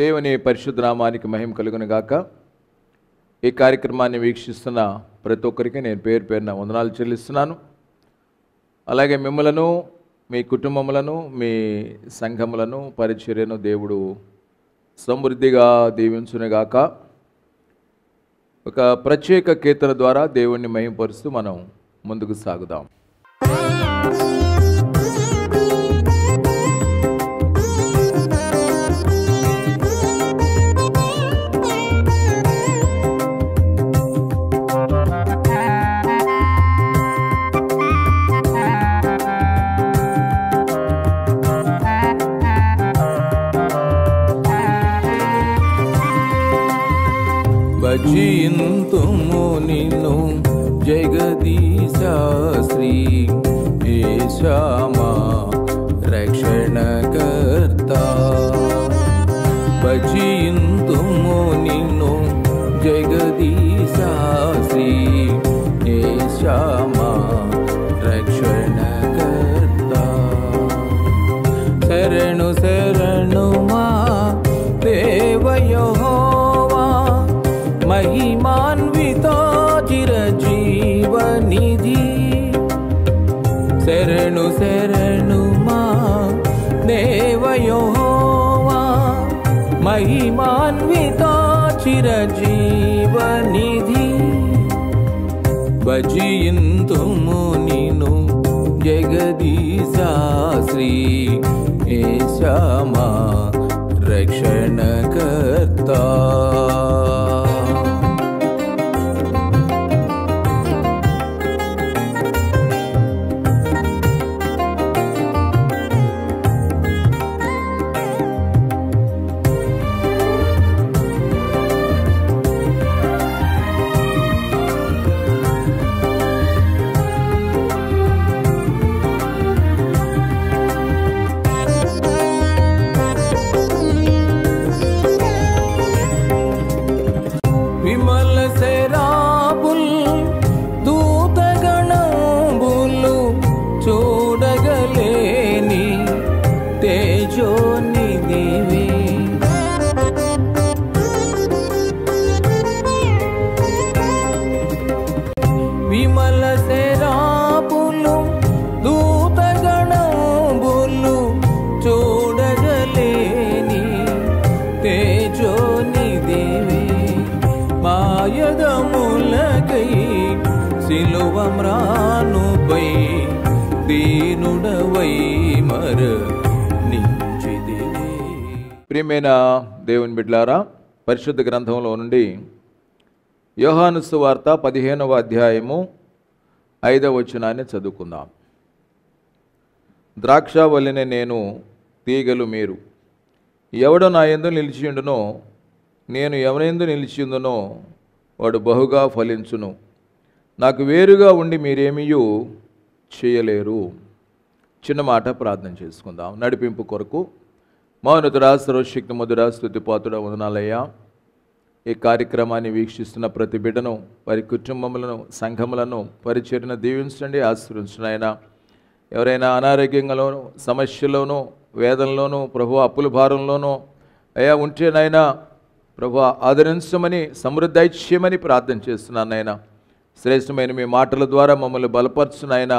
దేవుని నామానికి మహిమ గాక ఈ కార్యక్రమాన్ని వీక్షిస్తున్న ప్రతి ఒక్కరికి నేను పేరు పేరున వందనాలు చెల్లిస్తున్నాను అలాగే మిమ్మలను మీ కుటుంబములను మీ సంఘములను పరిచర్యను దేవుడు సమృద్ధిగా గాక ఒక ప్రత్యేక కీర్తన ద్వారా దేవుణ్ణి మహిమపరుస్తూ మనం ముందుకు సాగుదాం मोनि नो जगदीशास्त्री एषाम भजयन्तु मुनिनो जगदीशा श्री एषा मा रक्षणकर्ता ప్రియమైన దేవుని బిడ్లారా పరిశుద్ధ గ్రంథంలో నుండి యోహానుసు వార్త పదిహేనవ అధ్యాయము ఐదవ వచనాన్ని చదువుకుందాం ద్రాక్ష వలెనే నేను తీగలు మీరు ఎవడు నా ఎందు నిలిచిండునో నేను ఎవరెందు నిలిచిందునో వాడు బహుగా ఫలించును నాకు వేరుగా ఉండి మీరేమీయూ చేయలేరు చిన్న మాట ప్రార్థన చేసుకుందాం నడిపింపు కొరకు మౌనతురా సర్వశక్తి మధురా స్థుతిపాతుడ వదనాలయ్యా ఈ కార్యక్రమాన్ని వీక్షిస్తున్న ప్రతి బిడ్డను వారి కుటుంబములను సంఘములను పరిచర్న దీవించండి ఆశ్రయించిన ఆయన ఎవరైనా అనారోగ్యంలోనూ సమస్యలోనూ వేదనలోనూ ప్రభు అప్పుల భారంలోనూ అయ్యా నాయన ప్రభు ఆదరించమని సమృద్ధాయిచ్యమని ప్రార్థన చేస్తున్నాను ఆయన శ్రేష్టమైన మీ మాటల ద్వారా మమ్మల్ని బలపరుచునైనా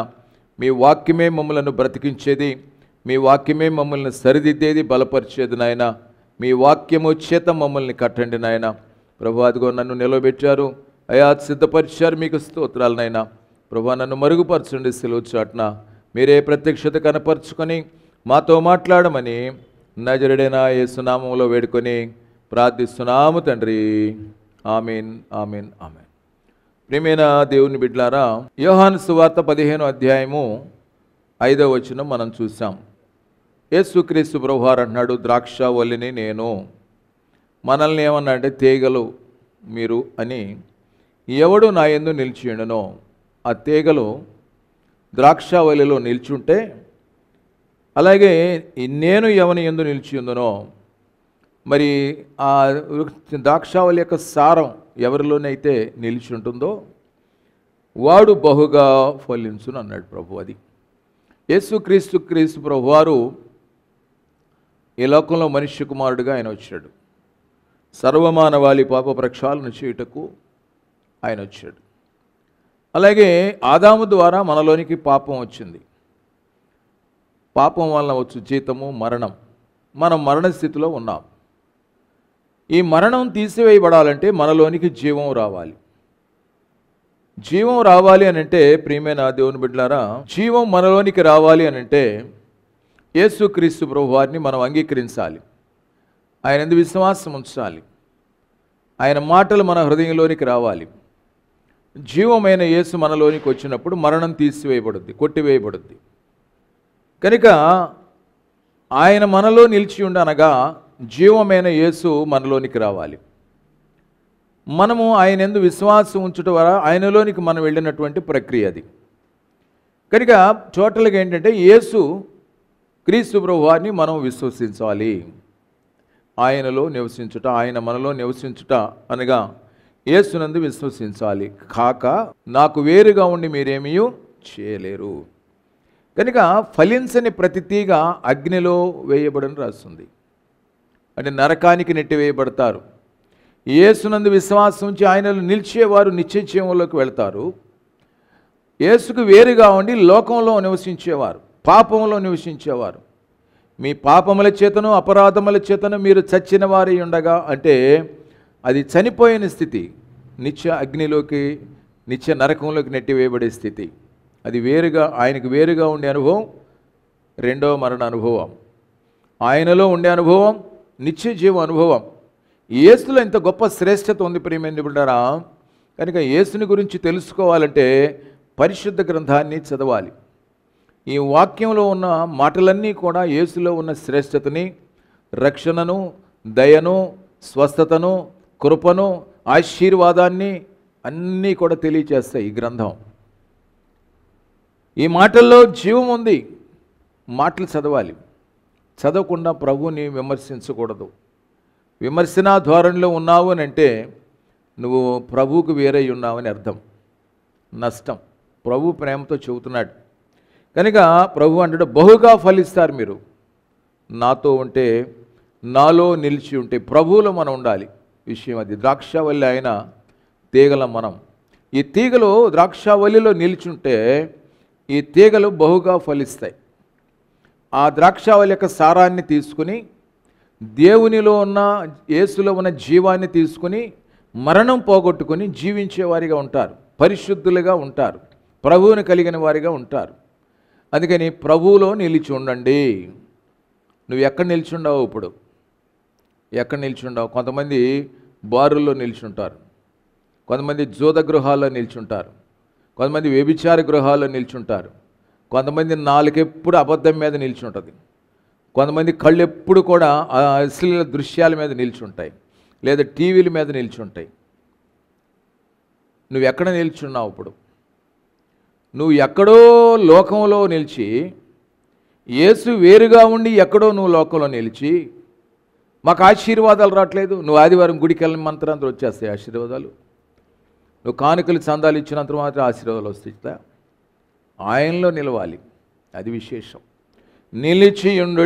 మీ వాక్యమే మమ్మలను బ్రతికించేది మీ వాక్యమే మమ్మల్ని సరిదిద్దేది బలపరిచేది నాయన మీ వాక్యము చేత మమ్మల్ని కట్టండి నాయన ప్రభు అదిగో నన్ను నిలబెట్టారు అయా సిద్ధపరిచారు మీకు స్తోత్రాలనైనా ప్రభు నన్ను మరుగుపరచండి సెలవు చాటున మీరే ప్రత్యక్షత కనపరుచుకొని మాతో మాట్లాడమని నజరుడైన సునామంలో వేడుకొని ప్రార్థిస్తున్నాము తండ్రి ఆమెన్ ఆమెన్ ఆమె ప్రేమైన దేవుని బిడ్లారా యోహాను సువార్త పదిహేను అధ్యాయము ఐదవ వచనం మనం చూసాం యేసుక్రీస్తు ప్రభువారు అంటున్నాడు ద్రాక్ష వల్లిని నేను మనల్ని ఏమన్నా అంటే తీగలు మీరు అని ఎవడు నా ఎందు నిలిచిండనో ఆ తీగలు ద్రాక్షావళిలో నిల్చుంటే అలాగే నేను ఎవని ఎందు నిలిచిందనో మరి ఆ ద్రాక్షావళి యొక్క సారం ఎవరిలోనైతే నిలిచి ఉంటుందో వాడు బహుగా ఫలించును అన్నాడు ప్రభు అది యేసుక్రీస్తు క్రీస్తు ప్రభువారు ఈ లోకంలో మనిషి కుమారుడిగా ఆయన వచ్చాడు సర్వమానవాళి పాప ప్రక్షాళన చేయుటకు ఆయన వచ్చాడు అలాగే ఆదాము ద్వారా మనలోనికి పాపం వచ్చింది పాపం వలన వచ్చు జీతము మరణం మనం మరణ స్థితిలో ఉన్నాం ఈ మరణం తీసివేయబడాలంటే మనలోనికి జీవం రావాలి జీవం రావాలి అని అంటే ప్రియమైన దేవుని బిడ్డారా జీవం మనలోనికి రావాలి అని అంటే యేసుక్రీస్తు ప్రభు వారిని మనం అంగీకరించాలి ఆయన ఎందు విశ్వాసం ఉంచాలి ఆయన మాటలు మన హృదయంలోనికి రావాలి జీవమైన యేసు మనలోనికి వచ్చినప్పుడు మరణం తీసివేయబడుద్ది కొట్టివేయబడుద్ది కనుక ఆయన మనలో నిలిచి ఉండనగా జీవమైన యేసు మనలోనికి రావాలి మనము ఆయన ఎందు విశ్వాసం ఉంచడం ద్వారా ఆయనలోనికి మనం వెళ్ళినటువంటి ప్రక్రియ అది కనుక టోటల్గా ఏంటంటే యేసు క్రీస్తు వారిని మనం విశ్వసించాలి ఆయనలో నివసించుట ఆయన మనలో నివసించుట అనగా యేసునందు విశ్వసించాలి కాక నాకు వేరుగా ఉండి మీరేమీ చేయలేరు కనుక ఫలించని ప్రతి తీగ అగ్నిలో వేయబడని రాస్తుంది అంటే నరకానికి నెట్టివేయబడతారు ఏసునందు విశ్వాసం ఉంచి ఆయనలో నిలిచేవారు నిశ్చయంలోకి వెళతారు ఏసుకు వేరుగా ఉండి లోకంలో నివసించేవారు పాపంలో నివసించేవారు మీ పాపముల చేతను అపరాధముల చేతను మీరు చచ్చిన వారి ఉండగా అంటే అది చనిపోయిన స్థితి నిత్య అగ్నిలోకి నిత్య నరకంలోకి నెట్టివేయబడే స్థితి అది వేరుగా ఆయనకు వేరుగా ఉండే అనుభవం రెండవ మరణ అనుభవం ఆయనలో ఉండే అనుభవం నిత్య జీవ అనుభవం ఏసులో ఇంత గొప్ప శ్రేష్టత ఉంది ప్రియమైనరా కనుక యేసుని గురించి తెలుసుకోవాలంటే పరిశుద్ధ గ్రంథాన్ని చదవాలి ఈ వాక్యంలో ఉన్న మాటలన్నీ కూడా యేసులో ఉన్న శ్రేష్టతని రక్షణను దయను స్వస్థతను కృపను ఆశీర్వాదాన్ని అన్నీ కూడా తెలియచేస్తాయి ఈ గ్రంథం ఈ మాటల్లో జీవం ఉంది మాటలు చదవాలి చదవకుండా ప్రభుని విమర్శించకూడదు విమర్శనా ధోరణిలో ఉన్నావు అని అంటే నువ్వు ప్రభువుకు వేరై ఉన్నావని అర్థం నష్టం ప్రభు ప్రేమతో చెబుతున్నాడు కనుక ప్రభు అంటాడు బహుగా ఫలిస్తారు మీరు నాతో ఉంటే నాలో నిలిచి ఉంటే ప్రభువులో మనం ఉండాలి విషయం అది ద్రాక్షవల్లి అయిన తీగల మనం ఈ తీగలు ద్రాక్షవల్లిలో నిలిచుంటే ఈ తీగలు బహుగా ఫలిస్తాయి ఆ ద్రాక్షవల్లి యొక్క సారాన్ని తీసుకుని దేవునిలో ఉన్న యేసులో ఉన్న జీవాన్ని తీసుకుని మరణం పోగొట్టుకుని జీవించేవారిగా ఉంటారు పరిశుద్ధులుగా ఉంటారు ప్రభువుని కలిగిన వారిగా ఉంటారు అందుకని ప్రభువులో నిలిచి ఉండండి నువ్వు ఎక్కడ నిలిచిండావు ఇప్పుడు ఎక్కడ నిల్చుండవు కొంతమంది బారుల్లో ఉంటారు కొంతమంది జోద గృహాల్లో ఉంటారు కొంతమంది వ్యభిచార గృహాల్లో నిల్చుంటారు కొంతమంది నాలుకెప్పుడు అబద్ధం మీద ఉంటుంది కొంతమంది కళ్ళు ఎప్పుడు కూడా అశ్లీల దృశ్యాల మీద ఉంటాయి లేదా టీవీల మీద ఉంటాయి నువ్వు ఎక్కడ నిల్చున్నావు ఇప్పుడు నువ్వు ఎక్కడో లోకంలో నిలిచి యేసు వేరుగా ఉండి ఎక్కడో నువ్వు లోకంలో నిలిచి మాకు ఆశీర్వాదాలు రావట్లేదు నువ్వు ఆదివారం గుడికి వెళ్ళిన అంతా వచ్చేస్తాయి ఆశీర్వాదాలు నువ్వు కానుకలు చందాలు ఇచ్చినంత మాత్రం ఆశీర్వాదాలు వస్తాయి ఆయనలో నిలవాలి అది విశేషం ఉండు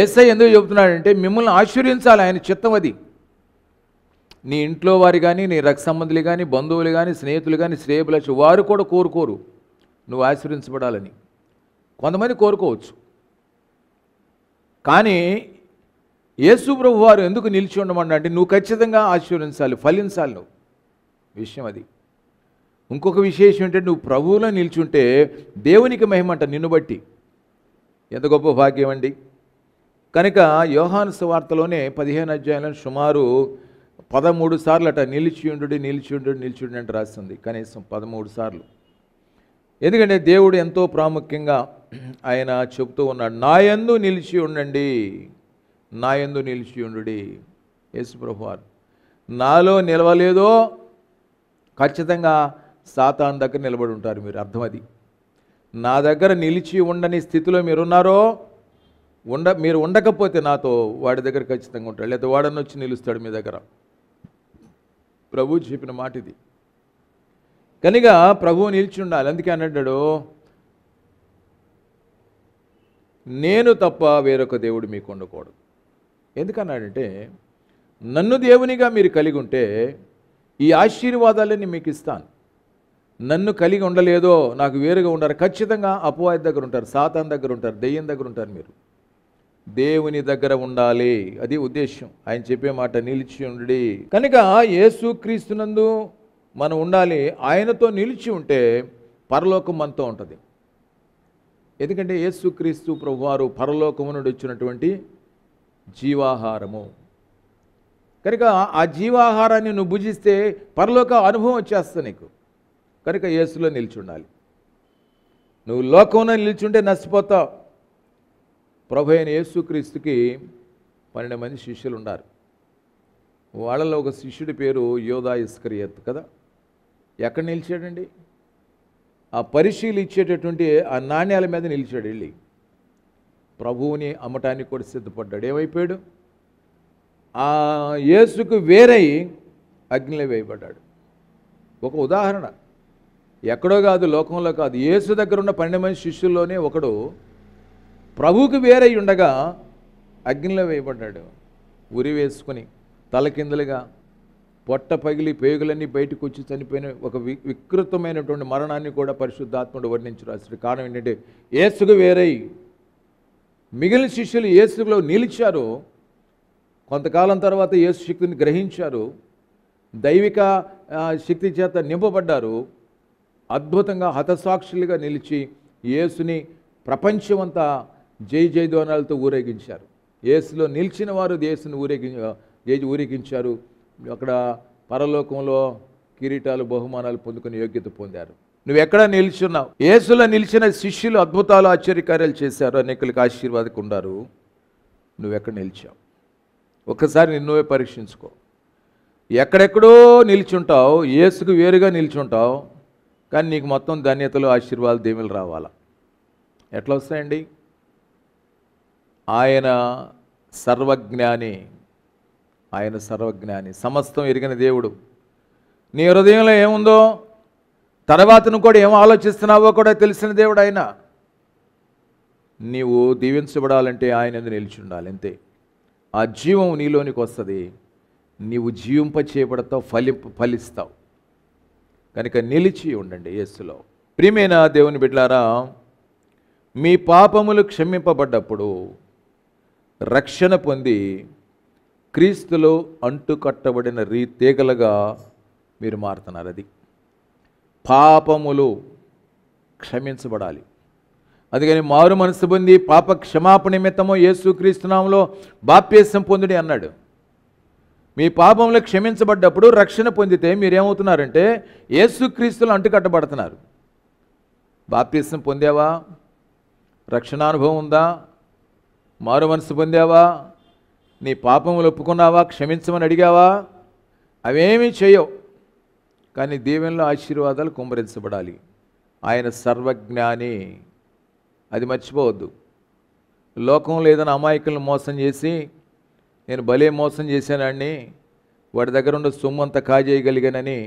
ఏసై ఎందుకు చెబుతున్నాడంటే మిమ్మల్ని ఆశ్చర్యించాలి ఆయన చిత్తం అది నీ ఇంట్లో వారు కానీ నీ రక్త సంబంధులు కానీ బంధువులు కానీ స్నేహితులు కానీ శ్రేయభిలాషి వారు కూడా కోరుకోరు నువ్వు ఆశీర్వించబడాలని కొంతమంది కోరుకోవచ్చు కానీ యేసుప్రభు వారు ఎందుకు నిలిచి ఉండమన్నా అంటే నువ్వు ఖచ్చితంగా ఆశీర్వించాలి ఫలించాలి నువ్వు విషయం అది ఇంకొక విశేషం ఏంటంటే నువ్వు ప్రభువులో నిలిచి ఉంటే దేవునికి మహిమంట నిన్ను బట్టి ఎంత గొప్ప భాగ్యం అండి కనుక యోహాను వార్తలోనే పదిహేను అధ్యాయంలో సుమారు పదమూడు సార్లు అట నిలిచియుండు నిలిచియుండు నిలిచియుండు అంటే రాస్తుంది కనీసం పదమూడు సార్లు ఎందుకంటే దేవుడు ఎంతో ప్రాముఖ్యంగా ఆయన చెబుతూ ఉన్నాడు నాయందు నిలిచి ఉండండి నాయందు నిలిచి ఉండు యేసుప్రభువారు నాలో నిలవలేదో ఖచ్చితంగా సాతాన్ దగ్గర నిలబడి ఉంటారు మీరు అర్థం అది నా దగ్గర నిలిచి ఉండని స్థితిలో మీరున్నారో ఉండ మీరు ఉండకపోతే నాతో వాడి దగ్గర ఖచ్చితంగా ఉంటాడు లేకపోతే వాడని వచ్చి నిలుస్తాడు మీ దగ్గర ప్రభు చెప్పిన మాట ఇది కనుక ప్రభువు నిలిచి ఉండాలి అందుకే అన్నాడు నేను తప్ప వేరొక దేవుడు మీకు ఉండకూడదు ఎందుకన్నాడంటే నన్ను దేవునిగా మీరు కలిగి ఉంటే ఈ ఆశీర్వాదాలన్నీ మీకు ఇస్తాను నన్ను కలిగి ఉండలేదో నాకు వేరుగా ఉండరు ఖచ్చితంగా అపవాది దగ్గర ఉంటారు సాతాన్ దగ్గర ఉంటారు దెయ్యం దగ్గర ఉంటారు మీరు దేవుని దగ్గర ఉండాలి అది ఉద్దేశం ఆయన చెప్పే మాట నిలిచి ఉండి కనుక క్రీస్తునందు మనం ఉండాలి ఆయనతో నిలిచి ఉంటే పరలోకం మనతో ఉంటుంది ఎందుకంటే క్రీస్తు ప్రభువారు పరలోకము నుండి వచ్చినటువంటి జీవాహారము కనుక ఆ జీవాహారాన్ని నువ్వు భుజిస్తే పరలోక అనుభవం వచ్చేస్తా నీకు కనుక యేసులో నిలిచి ఉండాలి నువ్వు లోకంలో నిలిచి ఉంటే నష్టపోతావు ప్రభు అయిన యేసుక్రీస్తుకి పన్నెండు మంది శిష్యులు ఉన్నారు వాళ్ళలో ఒక శిష్యుడి పేరు యోధా ఇస్క్రియత్ కదా ఎక్కడ నిలిచాడండి ఆ పరిశీలి ఇచ్చేటటువంటి ఆ నాణ్యాల మీద నిలిచాడు వెళ్ళి ప్రభువుని అమ్మటానికి కూడా సిద్ధపడ్డాడు ఏమైపోయాడు ఆ యేసుకు వేరై అగ్నిలో వేయబడ్డాడు ఒక ఉదాహరణ ఎక్కడో కాదు లోకంలో కాదు యేసు దగ్గర ఉన్న పన్నెండు మంది శిష్యుల్లోనే ఒకడు ప్రభువుకి వేరై ఉండగా అగ్నిలో వేయబడ్డాడు ఉరి వేసుకొని తలకిందులుగా పొట్ట పగిలి పేగులన్నీ బయటకు వచ్చి చనిపోయిన ఒక వికృతమైనటువంటి మరణాన్ని కూడా పరిశుద్ధాత్ముడు వర్ణించి రాశాడు కారణం ఏంటంటే ఏసుకు వేరై మిగిలిన శిష్యులు ఏసులో నిలిచారు కొంతకాలం తర్వాత ఏసు శక్తిని గ్రహించారు దైవిక శక్తి చేత నింపబడ్డారు అద్భుతంగా హతసాక్షులుగా నిలిచి ఏసుని ప్రపంచమంతా జై జై జయధ్వానాలతో ఊరేగించారు ఏసులో నిలిచిన వారు దేశను ఊరేగి జేజు ఊరేగించారు అక్కడ పరలోకంలో కిరీటాలు బహుమానాలు పొందుకునే యోగ్యత పొందారు నువ్వు ఎక్కడ నిలిచున్నావు ఏసులో నిలిచిన శిష్యులు అద్భుతాలు ఆశ్చర్యకార్యాలు చేశారు అనేకులకు ఆశీర్వాదకు ఉన్నారు నువ్వెక్కడ నిలిచావు ఒక్కసారి నిన్నువే పరీక్షించుకో ఎక్కడెక్కడో నిలిచుంటావు ఏసుకు వేరుగా నిలిచుంటావు కానీ నీకు మొత్తం ధన్యతలు ఆశీర్వాదాలు దేవులు రావాలా ఎట్లా వస్తాయండి ఆయన సర్వజ్ఞాని ఆయన సర్వజ్ఞాని సమస్తం ఎరిగిన దేవుడు నీ హృదయంలో ఏముందో తర్వాత నువ్వు కూడా ఏం ఆలోచిస్తున్నావో కూడా తెలిసిన దేవుడు ఆయన నీవు దీవించబడాలంటే ఆయన ఎందు నిలిచి ఉండాలి అంతే ఆ జీవం నీలోనికి వస్తుంది నీవు జీవింప చేయబడతావు ఫలి ఫలిస్తావు కనుక నిలిచి ఉండండి యేసులో ప్రియమైన దేవుని బిడ్డారా మీ పాపములు క్షమింపబడ్డప్పుడు రక్షణ పొంది క్రీస్తులో అంటుకట్టబడిన రీతేగలుగా మీరు మారుతున్నారు అది పాపములు క్షమించబడాలి అందుకని మారు మనసు పొంది పాప క్షమాపణ నిమిత్తము క్రీస్తునామంలో బాప్యసం పొందుడి అన్నాడు మీ పాపంలో క్షమించబడ్డప్పుడు రక్షణ పొందితే మీరేమవుతున్నారంటే యేసుక్రీస్తులు అంటుకట్టబడుతున్నారు బాప్యసం పొందావా రక్షణానుభవం ఉందా మారు మనసు పొందావా నీ పాపములు ఒప్పుకున్నావా క్షమించమని అడిగావా అవేమీ చేయవు కానీ దీవెనలో ఆశీర్వాదాలు కుమ్మరించబడాలి ఆయన సర్వజ్ఞాని అది మర్చిపోవద్దు లోకంలో ఏదైనా అమాయకులను మోసం చేసి నేను భలే మోసం చేశానని వాడి దగ్గర ఉన్న సొమ్ము అంత కాజేయగలిగానని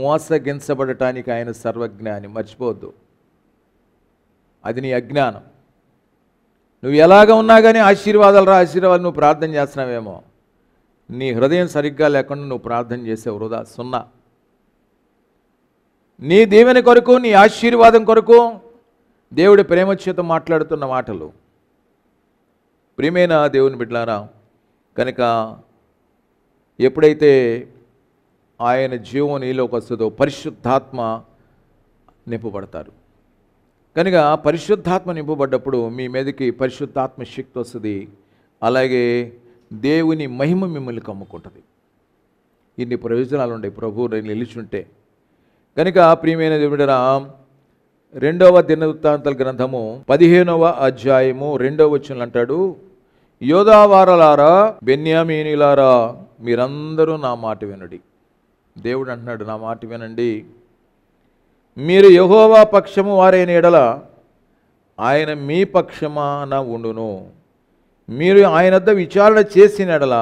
మోసగించబడటానికి ఆయన సర్వజ్ఞాని మర్చిపోవద్దు అది నీ అజ్ఞానం నువ్వు ఎలాగ ఉన్నా కానీ ఆశీర్వాదాలు రా ఆశీర్వాదాలు నువ్వు ప్రార్థన చేస్తున్నావేమో నీ హృదయం సరిగ్గా లేకుండా నువ్వు ప్రార్థన చేసే వృధా సున్నా నీ దేవుని కొరకు నీ ఆశీర్వాదం కొరకు దేవుడి ప్రేమచేత మాట్లాడుతున్న మాటలు ప్రియమైన దేవుని బిడ్లారా కనుక ఎప్పుడైతే ఆయన జీవం నీలోకి వస్తుందో పరిశుద్ధాత్మ నింపబడతారు కనుక పరిశుద్ధాత్మ నింపబడ్డప్పుడు మీ మీదకి పరిశుద్ధాత్మ శక్తి వస్తుంది అలాగే దేవుని మహిమ మిమ్మల్ని కమ్ముకుంటుంది ఇన్ని ప్రయోజనాలు ఉన్నాయి ప్రభు నిలిచుంటే కనుక ప్రియమైన దేవుడరా రెండవ దినవృత్తాంతల గ్రంథము పదిహేనవ అధ్యాయము రెండవ వచనంలో అంటాడు యోధావారలారా బెన్యామీనిలారా మీరందరూ నా మాట వినడి దేవుడు అంటున్నాడు నా మాట వినండి మీరు యహోవా పక్షము వారైన ఎడల ఆయన మీ పక్షమాన ఉండును మీరు ఆయన వద్ద విచారణ చేసిన ఎడల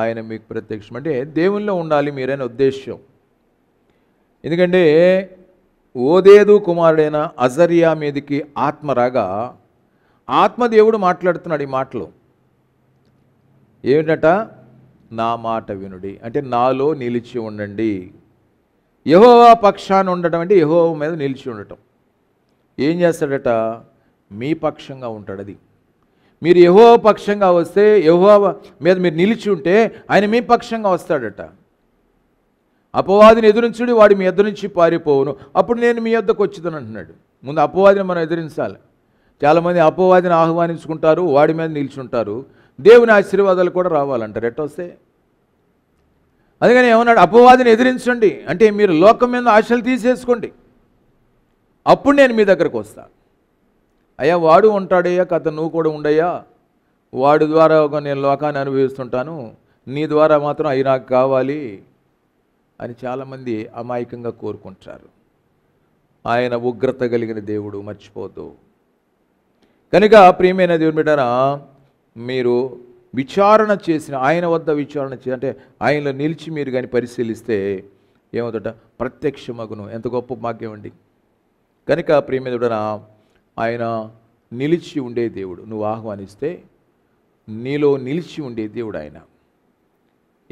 ఆయన మీకు ప్రత్యక్షం అంటే దేవుల్లో ఉండాలి మీరైన ఉద్దేశ్యం ఎందుకంటే ఓదేదు కుమారుడైన అజరియా మీదికి ఆత్మ రాగా ఆత్మదేవుడు మాట్లాడుతున్నాడు ఈ మాటలు ఏమిటట నా మాట వినుడి అంటే నాలో నిలిచి ఉండండి యహోవా పక్షాన్ని ఉండటం అంటే యహోవ మీద నిలిచి ఉండటం ఏం చేస్తాడట మీ పక్షంగా ఉంటాడు అది మీరు యహో పక్షంగా వస్తే యహో మీద మీరు నిలిచి ఉంటే ఆయన మీ పక్షంగా వస్తాడట అపవాదిని ఎదురించుడి వాడు మీ ఇద్దరు నుంచి పారిపోవును అప్పుడు నేను మీ వద్దకు వచ్చిదని అంటున్నాడు ముందు అపవాదిని మనం ఎదిరించాలి చాలామంది అపవాదిని ఆహ్వానించుకుంటారు వాడి మీద నిలిచి ఉంటారు దేవుని ఆశీర్వాదాలు కూడా రావాలంటారు వస్తే అందుకని ఏమన్నాడు అపవాదిని ఎదిరించండి అంటే మీరు లోకం మీద ఆశలు తీసేసుకోండి అప్పుడు నేను మీ దగ్గరకు వస్తా అయ్యా వాడు ఉంటాడయ్యా కథ నువ్వు కూడా ఉండయ్యా వాడి ద్వారా ఒక నేను లోకాన్ని అనుభవిస్తుంటాను నీ ద్వారా మాత్రం అవి నాకు కావాలి అని చాలామంది అమాయకంగా కోరుకుంటారు ఆయన ఉగ్రత కలిగిన దేవుడు మర్చిపోదు కనుక ప్రియమైన దేవుడు మీరు విచారణ చేసిన ఆయన వద్ద విచారణ చే అంటే ఆయనలో నిలిచి మీరు కానీ పరిశీలిస్తే ఏమవుతుంట మగును ఎంత గొప్ప భాగ్యం అండి కనుక ప్రేమిదుడన ఆయన నిలిచి ఉండే దేవుడు నువ్వు ఆహ్వానిస్తే నీలో నిలిచి ఉండే దేవుడు ఆయన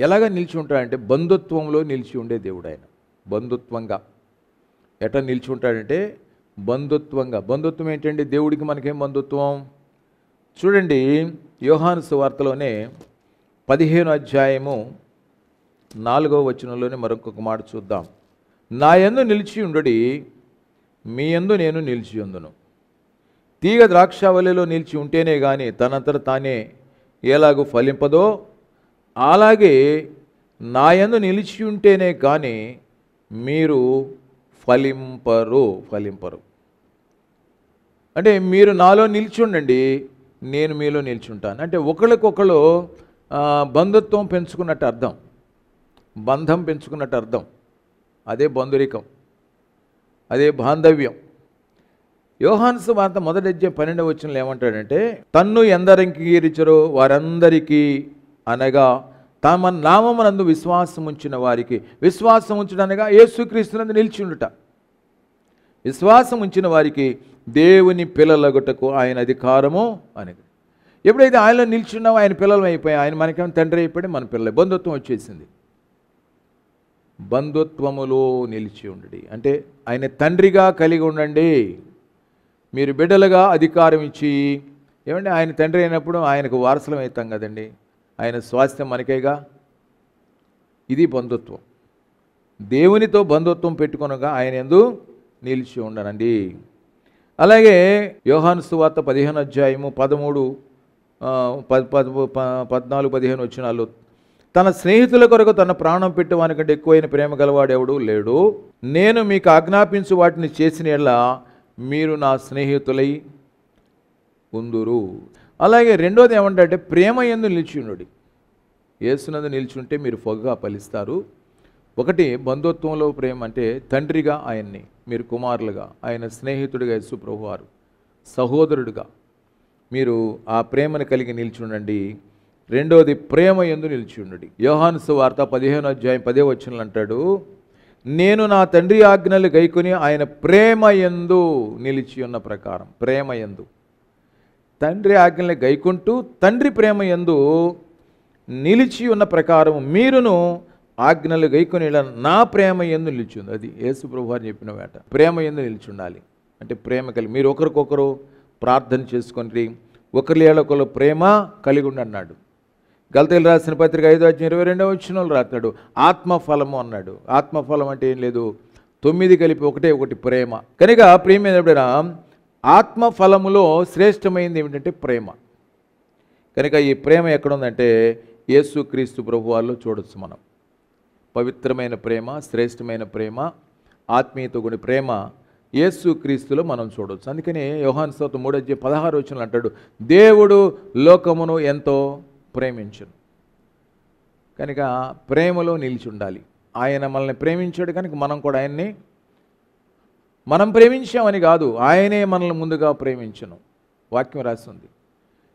ఎలాగ నిలిచి ఉంటాడంటే బంధుత్వంలో నిలిచి ఉండే దేవుడు ఆయన బంధుత్వంగా ఎట్లా నిలిచి ఉంటాడంటే బంధుత్వంగా బంధుత్వం ఏంటండి దేవుడికి మనకేం బంధుత్వం చూడండి యోహాను సువార్తలోనే పదిహేను అధ్యాయము నాలుగో వచనంలోనే మరొక మాట చూద్దాం నా యందు నిలిచి ఉండడి మీ యందు నేను నిలిచి ఉందును తీగ ద్రాక్షావళిలో నిలిచి ఉంటేనే కానీ తనంతట తానే ఎలాగూ ఫలింపదో అలాగే నా యందు నిలిచి ఉంటేనే కానీ మీరు ఫలింపరు ఫలింపరు అంటే మీరు నాలో నిలిచి ఉండండి నేను మీలో నిల్చుంటాను అంటే ఒకరికొకరు బంధుత్వం పెంచుకున్నట్టు అర్థం బంధం పెంచుకున్నట్టు అర్థం అదే బంధురికం అదే బాంధవ్యం యోహాన్స్ వార్త మొదటి పన్నెండు వచ్చిన ఏమంటాడంటే తన్ను ఎందరంకీరిచరో వారందరికీ అనగా తమ నామమునందు విశ్వాసం ఉంచిన వారికి విశ్వాసం ఉంచడనగా యేసుక్రీస్తునందు నిలిచి ఉండుట విశ్వాసం ఉంచిన వారికి దేవుని పిల్లలగుటకు ఆయన అధికారము అని ఎప్పుడైతే ఆయనలో నిల్చున్నావు ఆయన పిల్లలు అయిపోయి ఆయన మనకేమో తండ్రి అయిపోయి మన పిల్లలు బంధుత్వం వచ్చేసింది బంధుత్వములో నిలిచి ఉండండి అంటే ఆయన తండ్రిగా కలిగి ఉండండి మీరు బిడ్డలుగా అధికారం ఇచ్చి ఏమంటే ఆయన తండ్రి అయినప్పుడు ఆయనకు వారసులం అవుతాం కదండి ఆయన స్వాస్థ్యం మనకేగా ఇది బంధుత్వం దేవునితో బంధుత్వం పెట్టుకునగా ఆయన ఎందు నిలిచి ఉండనండి అలాగే యోహాను సువార్త పదిహేను అధ్యాయము పదమూడు పద్నాలుగు పదిహేను వచ్చినాలు తన స్నేహితుల కొరకు తన ప్రాణం పెట్టి వానికంటే ఎక్కువైన ప్రేమ గలవాడెవడు లేడు నేను మీకు ఆజ్ఞాపించు వాటిని చేసిన ఎడలా మీరు నా స్నేహితులై ఉందురు అలాగే రెండోది ఏమంటే ప్రేమ ఎందు నిలిచి ఉండడు ఏసునందు నిలిచి ఉంటే మీరు పొగగా ఫలిస్తారు ఒకటి బంధుత్వంలో ప్రేమ అంటే తండ్రిగా ఆయన్ని మీరు కుమారులుగా ఆయన స్నేహితుడిగా వారు సహోదరుడుగా మీరు ఆ ప్రేమను కలిగి నిల్చుండండి రెండోది ప్రేమ ఎందు ఉండండి యోహాన్సు వార్త పదిహేను అధ్యాయం పదే వచ్చినలు అంటాడు నేను నా తండ్రి ఆజ్ఞలు గైకొని ఆయన ప్రేమ ఎందు నిలిచి ఉన్న ప్రకారం ప్రేమ ఎందు తండ్రి ఆజ్ఞలు గైకుంటూ తండ్రి ప్రేమ ఎందు నిలిచి ఉన్న ప్రకారం మీరును ఆజ్ఞలు గైకొని నా ప్రేమ ఎందు నిలిచింది అది యేసు ప్రభు అని చెప్పిన వేట ప్రేమ ఎందు నిలిచి ఉండాలి అంటే ప్రేమ కలిగి మీరు ఒకరికొకరు ప్రార్థన చేసుకొని ఒకరి ఒకరు ప్రేమ కలిగి అన్నాడు గలతలు రాసిన పత్రిక ఐదు వచ్చిన ఇరవై రెండవ వచ్చిన వాళ్ళు రాస్తాడు ఆత్మఫలము అన్నాడు ఆత్మఫలం అంటే ఏం లేదు తొమ్మిది కలిపి ఒకటే ఒకటి ప్రేమ కనుక ప్రేమ ఏంటంటే ఆత్మఫలములో శ్రేష్టమైంది ఏమిటంటే ప్రేమ కనుక ఈ ప్రేమ ఎక్కడుందంటే క్రీస్తు ప్రభు వాళ్ళు చూడొచ్చు మనం పవిత్రమైన ప్రేమ శ్రేష్టమైన ప్రేమ ఆత్మీయత ప్రేమ యేసు క్రీస్తులో మనం చూడవచ్చు అందుకని యోహాన్ సోత మూడో పదహారు వచ్చిన అంటాడు దేవుడు లోకమును ఎంతో ప్రేమించను కనుక ప్రేమలో నిలిచి ఉండాలి ఆయన మనల్ని ప్రేమించాడు కనుక మనం కూడా ఆయన్ని మనం ప్రేమించామని కాదు ఆయనే మనల్ని ముందుగా ప్రేమించను వాక్యం రాస్తుంది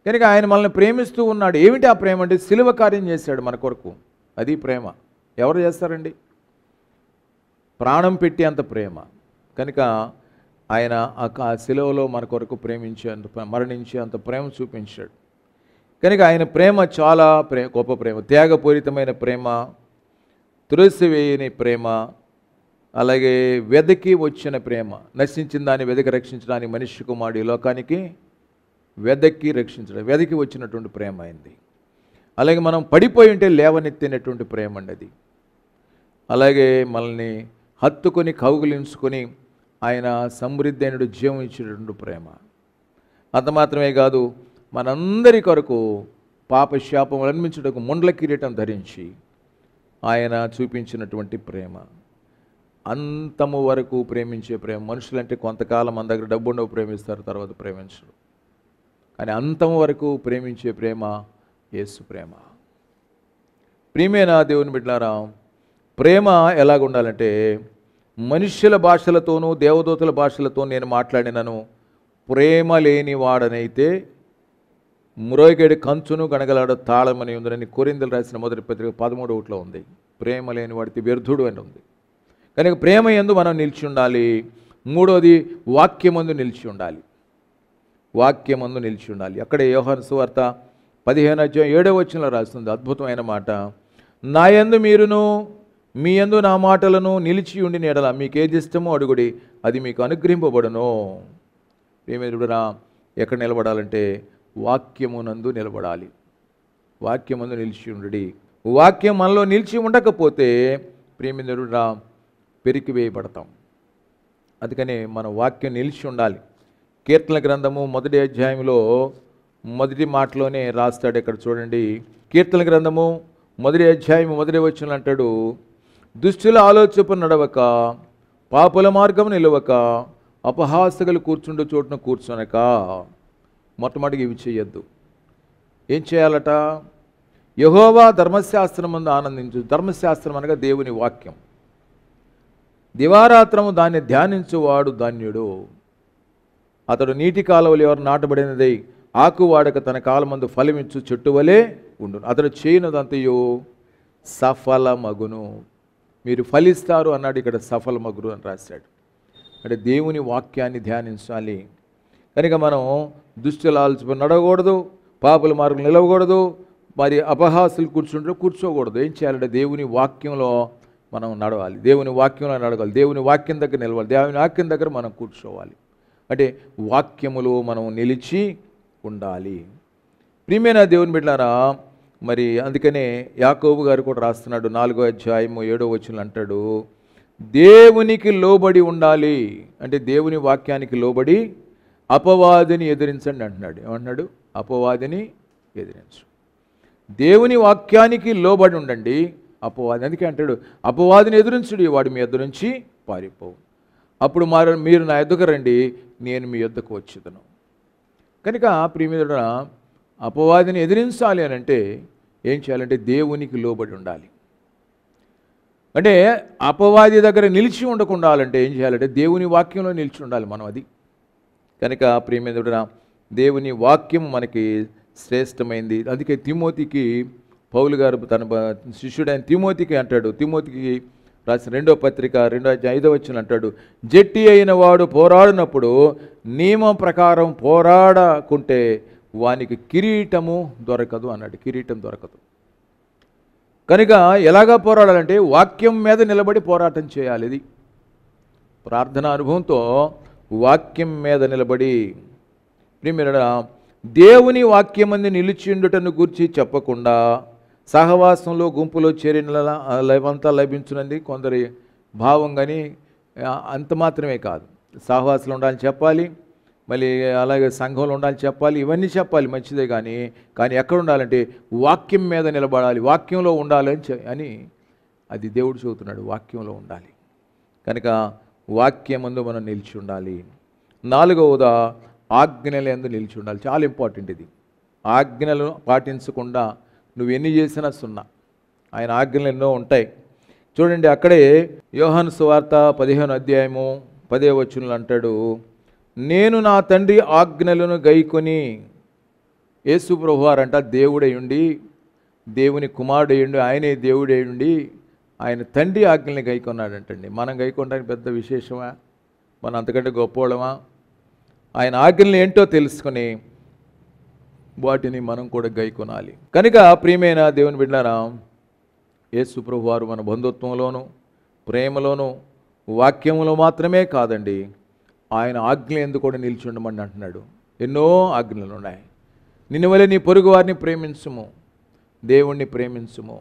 కనుక ఆయన మనల్ని ప్రేమిస్తూ ఉన్నాడు ఏమిటి ఆ ప్రేమ అంటే శిలువ కార్యం చేశాడు మన కొరకు అది ప్రేమ ఎవరు చేస్తారండి ప్రాణం పెట్టి అంత ప్రేమ కనుక ఆయన ఆ శిలవలో మన కొరకు ప్రేమించే అంత మరణించి అంత ప్రేమ చూపించాడు కనుక ఆయన ప్రేమ చాలా ప్రే గొప్ప ప్రేమ త్యాగపూరితమైన ప్రేమ వేయని ప్రేమ అలాగే వెదకి వచ్చిన ప్రేమ నశించిన దాన్ని వెదకి రక్షించడానికి మనిషి కుమారుడు ఈ లోకానికి వెదకి రక్షించడం వెదకి వచ్చినటువంటి ప్రేమ అయింది అలాగే మనం పడిపోయి ఉంటే లేవనెత్తినటువంటి ప్రేమ అండి అది అలాగే మనల్ని హత్తుకొని కౌగులించుకొని ఆయన సమృద్ధి అయిన జీవం ప్రేమ అంత మాత్రమే కాదు మనందరి కొరకు పాప శాపం ముండ్ల కిరీటం ధరించి ఆయన చూపించినటువంటి ప్రేమ అంతము వరకు ప్రేమించే ప్రేమ మనుషులంటే కొంతకాలం మన దగ్గర డబ్బు ఉండవు ప్రేమిస్తారు తర్వాత ప్రేమించరు కానీ అంతము వరకు ప్రేమించే ప్రేమ యేసు ప్రేమ ప్రేమేనా దేవుని బిడ్డారాం ప్రేమ ఎలాగ ఉండాలంటే మనుష్యుల భాషలతోనూ దేవదూతల భాషలతో నేను మాట్లాడినను ప్రేమ లేని వాడనైతే మురోగేడి కంచును గణగలాడ తాళమని ఉందని కోరిందలు రాసిన మొదటి పత్రిక పదమూడు ఒకటిలో ఉంది ప్రేమ లేని వాడికి వ్యర్థుడు అని ఉంది కనుక ప్రేమ ఎందు మనం నిలిచి ఉండాలి మూడోది వాక్యమందు నిలిచి ఉండాలి వాక్యమందు నిలిచి ఉండాలి అక్కడ యోహన్ సువార్త పదిహేను అధ్యాయం ఏడవ వచ్చిన రాస్తుంది అద్భుతమైన మాట నాయందు మీరును మీ యందు నా మాటలను నిలిచి ఉండి నేడల మీకు ఏది ఇష్టమో అడుగుడి అది మీకు అనుగ్రహింపబడును చూడరా ఎక్కడ నిలబడాలంటే వాక్యమునందు నిలబడాలి వాక్యమందు నిలిచి ఉండడి వాక్యం మనలో నిలిచి ఉండకపోతే ప్రేమిందుడురా పెరికివేయబడతాం అందుకని మన వాక్యం నిలిచి ఉండాలి కీర్తన గ్రంథము మొదటి అధ్యాయంలో మొదటి మాటలోనే రాస్తాడు ఇక్కడ చూడండి కీర్తన గ్రంథము మొదటి అధ్యాయం మొదటి వచ్చిన అంటాడు దుష్టుల ఆలోచపు నడవక పాపుల మార్గం నిలవక అపహాసకులు కూర్చుండు చోటున కూర్చొనక మొట్టమొదటి ఇవి చేయొద్దు ఏం చేయాలట యహోవా ధర్మశాస్త్రం ముందు ఆనందించు ధర్మశాస్త్రం అనగా దేవుని వాక్యం దివారాత్రము దాన్ని ధ్యానించువాడు ధాన్యుడు అతడు నీటి కాలువలు ఎవరు నాటబడినది ఆకువాడక తన కాలమందు ఫలమిచ్చు చెట్టు వలె ఉండును అతడు చేయనదంతయో సఫలమగును మీరు ఫలిస్తారు అన్నాడు ఇక్కడ సఫల సఫలమగురు అని రాశాడు అంటే దేవుని వాక్యాన్ని ధ్యానించాలి కనుక మనం దుష్టుల ఆలోచన నడవకూడదు పాపుల మార్గం నిలవకూడదు మరి అపహాసులు కూర్చుంటే కూర్చోకూడదు ఏం చేయాలంటే దేవుని వాక్యంలో మనం నడవాలి దేవుని వాక్యంలో నడవాలి దేవుని వాక్యం దగ్గర నిలవాలి దేవుని వాక్యం దగ్గర మనం కూర్చోవాలి అంటే వాక్యములో మనం నిలిచి ఉండాలి ప్రియమైన దేవుని బిడ్డారా మరి అందుకనే యాకోబు గారు కూడా రాస్తున్నాడు నాలుగో అధ్యాయము ఏడో వచ్చిన అంటాడు దేవునికి లోబడి ఉండాలి అంటే దేవుని వాక్యానికి లోబడి అపవాదిని ఎదిరించండి అంటున్నాడు ఏమంటున్నాడు అపవాదిని ఎదిరించు దేవుని వాక్యానికి లోబడి ఉండండి అపవాది అందుకే అంటాడు అపవాదిని ఎదురించుడి వాడు మీ ఎద్దు నుంచి పారిపోవు అప్పుడు మారు మీరు నా ఎద్దుకు రండి నేను మీ ఎద్దుకు వచ్చిదను కనుక ప్రియమిదుడ అపవాదిని ఎదిరించాలి అని అంటే ఏం చేయాలంటే దేవునికి లోబడి ఉండాలి అంటే అపవాది దగ్గర నిలిచి ఉండకుండా అంటే ఏం చేయాలంటే దేవుని వాక్యంలో నిలిచి ఉండాలి మనం అది కనుక ప్రియమేందుడిన దేవుని వాక్యం మనకి శ్రేష్టమైంది అందుకే తిమోతికి పౌలు గారు తన శిష్యుడైన తిమోతికి అంటాడు తిమోతికి రాసిన రెండో పత్రిక రెండో ఐదో వచ్చిన అంటాడు జట్టి అయిన వాడు పోరాడినప్పుడు నియమం ప్రకారం పోరాడకుంటే వానికి కిరీటము దొరకదు అన్నాడు కిరీటం దొరకదు కనుక ఎలాగా పోరాడాలంటే వాక్యం మీద నిలబడి పోరాటం చేయాలి ఇది ప్రార్థనా అనుభవంతో వాక్యం మీద నిలబడి ప్రిమిరడ దేవుని వాక్యమంది నిలిచిండుటను గూర్చి చెప్పకుండా సహవాసంలో గుంపులో చేరిన అంతా లభించినది కొందరి భావం కానీ అంత మాత్రమే కాదు సహవాసంలో ఉండాలని చెప్పాలి మళ్ళీ అలాగే సంఘంలో ఉండాలని చెప్పాలి ఇవన్నీ చెప్పాలి మంచిదే కానీ కానీ ఎక్కడ ఉండాలంటే వాక్యం మీద నిలబడాలి వాక్యంలో ఉండాలి అని అని అది దేవుడు చెబుతున్నాడు వాక్యంలో ఉండాలి కనుక వాక్యమందు మనం నిలిచి ఉండాలి నాలుగవదా ఆజ్ఞల ఎందు నిలిచి ఉండాలి చాలా ఇంపార్టెంట్ ఇది ఆజ్ఞలను పాటించకుండా నువ్వు ఎన్ని చేసినా సున్నా ఆయన ఆజ్ఞలు ఎన్నో ఉంటాయి చూడండి అక్కడే యోహాను సువార్త పదిహేను అధ్యాయము పదే వచ్చునులు అంటాడు నేను నా తండ్రి ఆజ్ఞలను గైకొని యేసుప్రభువారంట దేవుడయుండి దేవుని కుమారుడయుండి ఆయనే దేవుడయుండి ఆయన తండ్రి ఆజ్ఞల్ని గైకొన్నాడంటండి మనం గైకొనడానికి పెద్ద విశేషమా మనం అంతకంటే గొప్పవాళ్ళమా ఆయన ఆజ్ఞలు ఏంటో తెలుసుకొని వాటిని మనం కూడా గైకొనాలి కనుక ప్రియమైన దేవుని బిడ్డారా యేసు ప్రభు వారు మన బంధుత్వంలోను ప్రేమలోను వాక్యంలో మాత్రమే కాదండి ఆయన ఆజ్ఞ ఎందుకు కూడా నిల్చుండమని అంటున్నాడు ఎన్నో ఆజ్ఞలు ఉన్నాయి నిన్న వలె నీ పొరుగు వారిని ప్రేమించుము దేవుణ్ణి ప్రేమించుము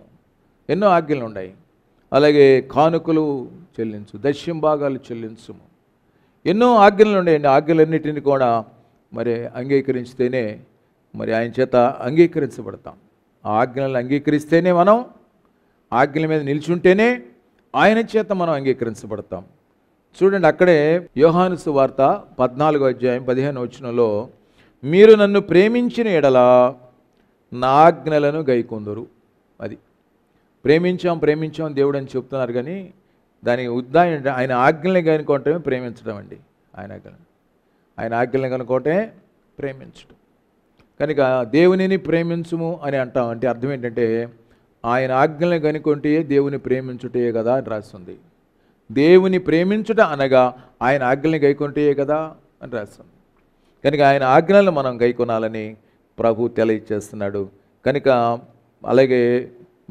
ఎన్నో ఆజ్ఞలు ఉన్నాయి అలాగే కానుకలు చెల్లించు దశ్యం భాగాలు చెల్లించుము ఎన్నో ఆజ్ఞలు ఉన్నాయండి ఆజ్ఞలన్నిటిని కూడా మరి అంగీకరించితేనే మరి ఆయన చేత అంగీకరించబడతాం ఆ ఆజ్ఞలను అంగీకరిస్తేనే మనం ఆజ్ఞల మీద నిల్చుంటేనే ఆయన చేత మనం అంగీకరించబడతాం చూడండి అక్కడే యోహానుసు వార్త పద్నాలుగో అధ్యాయం పదిహేను వచ్చినలో మీరు నన్ను ప్రేమించిన ఎడల నాజ్ఞలను గైకొందరు అది ప్రేమించాం ప్రేమించాం దేవుడు అని చెప్తున్నారు కానీ దానికి ఉద్దాయం ఆయన ఆజ్ఞల్ని కనుకోవటమే ప్రేమించడం అండి ఆయన ఆజ్ఞలను ఆయన ఆజ్ఞల్ని కనుకోవటమే ప్రేమించడం కనుక దేవునిని ప్రేమించుము అని అంటాం అంటే అర్థం ఏంటంటే ఆయన ఆజ్ఞల్ని కనుకుంటే దేవుని ప్రేమించుటే కదా అని రాస్తుంది దేవుని ప్రేమించుట అనగా ఆయన ఆజ్ఞల్ని గైకొంటే కదా అని రాస్తాం కనుక ఆయన ఆజ్ఞలను మనం గైకొనాలని ప్రభు తెలియచేస్తున్నాడు కనుక అలాగే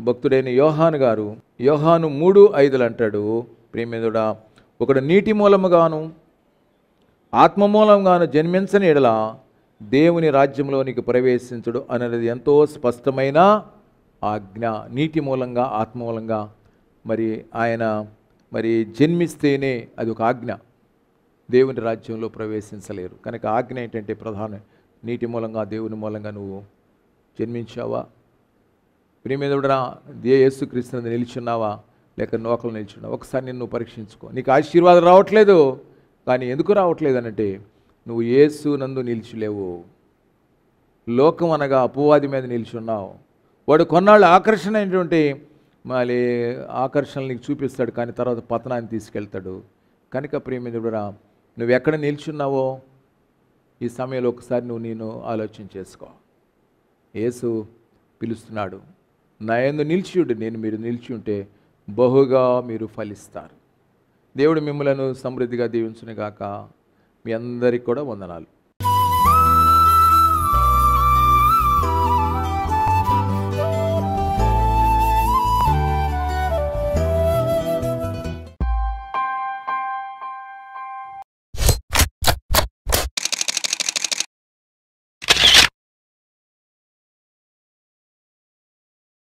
భక్తుడైన యోహాను గారు యోహాను మూడు ఐదులు అంటాడు ప్రేమిదుడా ఒకడు నీటి మూలముగాను ఆత్మ మూలంగాను జన్మించని ఎడల దేవుని రాజ్యంలోనికి ప్రవేశించడు అనేది ఎంతో స్పష్టమైన ఆజ్ఞ నీటి మూలంగా ఆత్మ మూలంగా మరి ఆయన మరి జన్మిస్తేనే అది ఒక ఆజ్ఞ దేవుని రాజ్యంలో ప్రవేశించలేరు కనుక ఆజ్ఞ ఏంటంటే ప్రధాన నీటి మూలంగా దేవుని మూలంగా నువ్వు జన్మించావా కూడా దే యేసుక్రీస్తుని నిలిచున్నావా లేక నోకలు నిలిచున్నావా ఒకసారి నిన్ను పరీక్షించుకో నీకు ఆశీర్వాదం రావట్లేదు కానీ ఎందుకు రావట్లేదు అనంటే నువ్వు ఏసు నందు నిలిచిలేవు లోకం అనగా అపవాది మీద నిలిచున్నావు వాడు కొన్నాళ్ళు ఆకర్షణ ఏంటంటే మళ్ళీ ఆకర్షణలు చూపిస్తాడు కానీ తర్వాత పతనాన్ని తీసుకెళ్తాడు కనుక ప్రేమిదుడురా నువ్వు ఎక్కడ నిల్చున్నావో ఈ సమయంలో ఒకసారి నువ్వు నేను ఆలోచన చేసుకో యేసు పిలుస్తున్నాడు నయందు నిలిచియుడు నేను మీరు నిలిచి ఉంటే బహుగా మీరు ఫలిస్తారు దేవుడు మిమ్మలను సమృద్ధిగా దీవించునిగాక మీ అందరికి కూడా వందనాలు